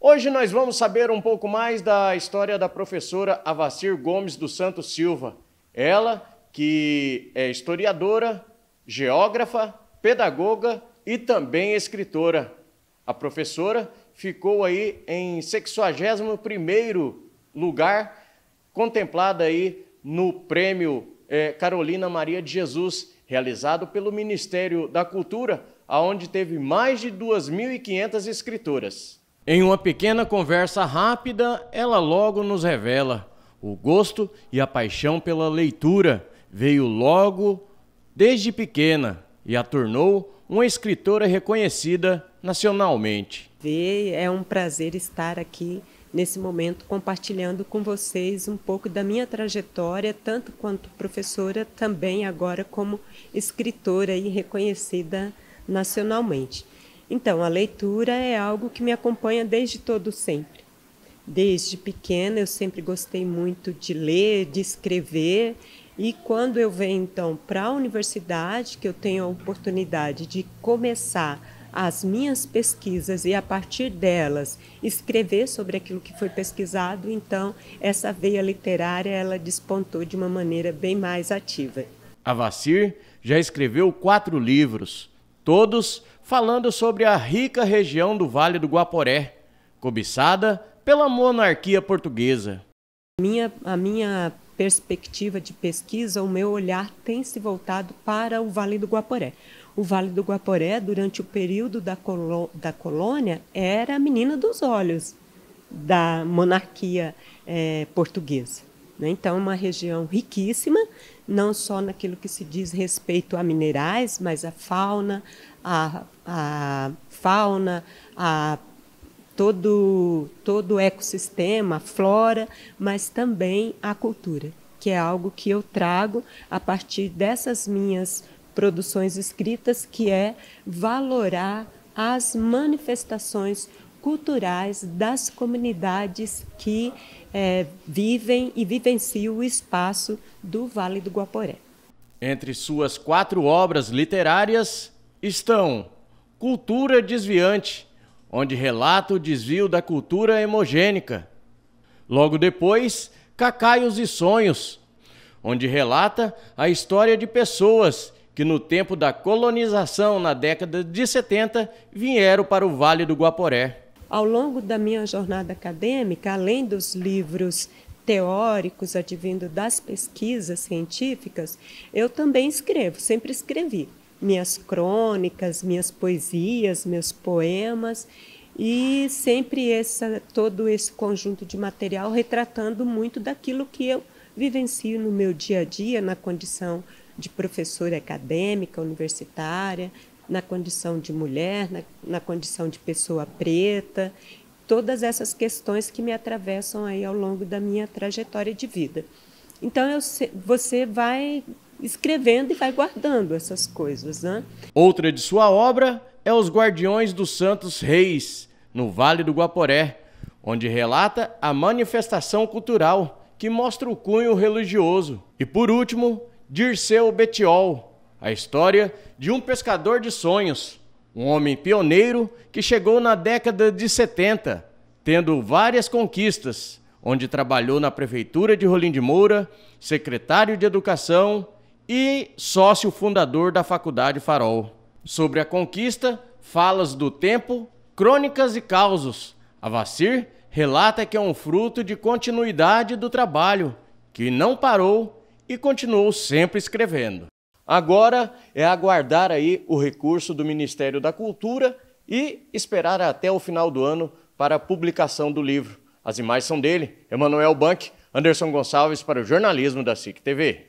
Hoje nós vamos saber um pouco mais da história da professora Avacir Gomes do Santos Silva. Ela que é historiadora, geógrafa, pedagoga e também escritora. A professora ficou aí em 61º lugar, contemplada aí no prêmio eh, Carolina Maria de Jesus, realizado pelo Ministério da Cultura, aonde teve mais de 2.500 escritoras. Em uma pequena conversa rápida, ela logo nos revela. O gosto e a paixão pela leitura veio logo desde pequena e a tornou uma escritora reconhecida nacionalmente. É um prazer estar aqui nesse momento compartilhando com vocês um pouco da minha trajetória, tanto quanto professora, também agora como escritora e reconhecida nacionalmente. Então, a leitura é algo que me acompanha desde todo sempre. Desde pequena eu sempre gostei muito de ler, de escrever, e quando eu venho então para a universidade, que eu tenho a oportunidade de começar as minhas pesquisas e a partir delas escrever sobre aquilo que foi pesquisado, então essa veia literária ela despontou de uma maneira bem mais ativa. A Vassir já escreveu quatro livros, todos falando sobre a rica região do Vale do Guaporé, cobiçada pela monarquia portuguesa. Minha, a minha perspectiva de pesquisa, o meu olhar tem se voltado para o Vale do Guaporé. O Vale do Guaporé, durante o período da, colo da colônia, era a menina dos olhos da monarquia eh, portuguesa. Né? Então, é uma região riquíssima, não só naquilo que se diz respeito a minerais, mas a fauna, a, a fauna, a todo, todo o ecossistema, a flora, mas também a cultura, que é algo que eu trago a partir dessas minhas produções escritas, que é valorar as manifestações culturais das comunidades que é, vivem e vivenciam o espaço do Vale do Guaporé. Entre suas quatro obras literárias estão Cultura Desviante, onde relata o desvio da cultura hemogênica. Logo depois, Cacaios e Sonhos, onde relata a história de pessoas que no tempo da colonização na década de 70 vieram para o Vale do Guaporé. Ao longo da minha jornada acadêmica, além dos livros teóricos advindo das pesquisas científicas, eu também escrevo, sempre escrevi minhas crônicas, minhas poesias, meus poemas e sempre essa, todo esse conjunto de material retratando muito daquilo que eu vivencio no meu dia a dia, na condição de professora acadêmica, universitária, na condição de mulher, na, na condição de pessoa preta, todas essas questões que me atravessam aí ao longo da minha trajetória de vida. Então eu, você vai escrevendo e vai guardando essas coisas, né? Outra de sua obra é Os Guardiões dos Santos Reis, no Vale do Guaporé, onde relata a manifestação cultural que mostra o cunho religioso. E por último, Dirceu Betiol, a história de um pescador de sonhos, um homem pioneiro que chegou na década de 70, tendo várias conquistas, onde trabalhou na prefeitura de Rolim de Moura, secretário de educação e sócio fundador da Faculdade Farol. Sobre a conquista, falas do tempo, crônicas e causos. A Vassir relata que é um fruto de continuidade do trabalho, que não parou e continuou sempre escrevendo. Agora é aguardar aí o recurso do Ministério da Cultura e esperar até o final do ano para a publicação do livro. As imagens são dele, Emanuel Bank, Anderson Gonçalves para o jornalismo da SIC TV.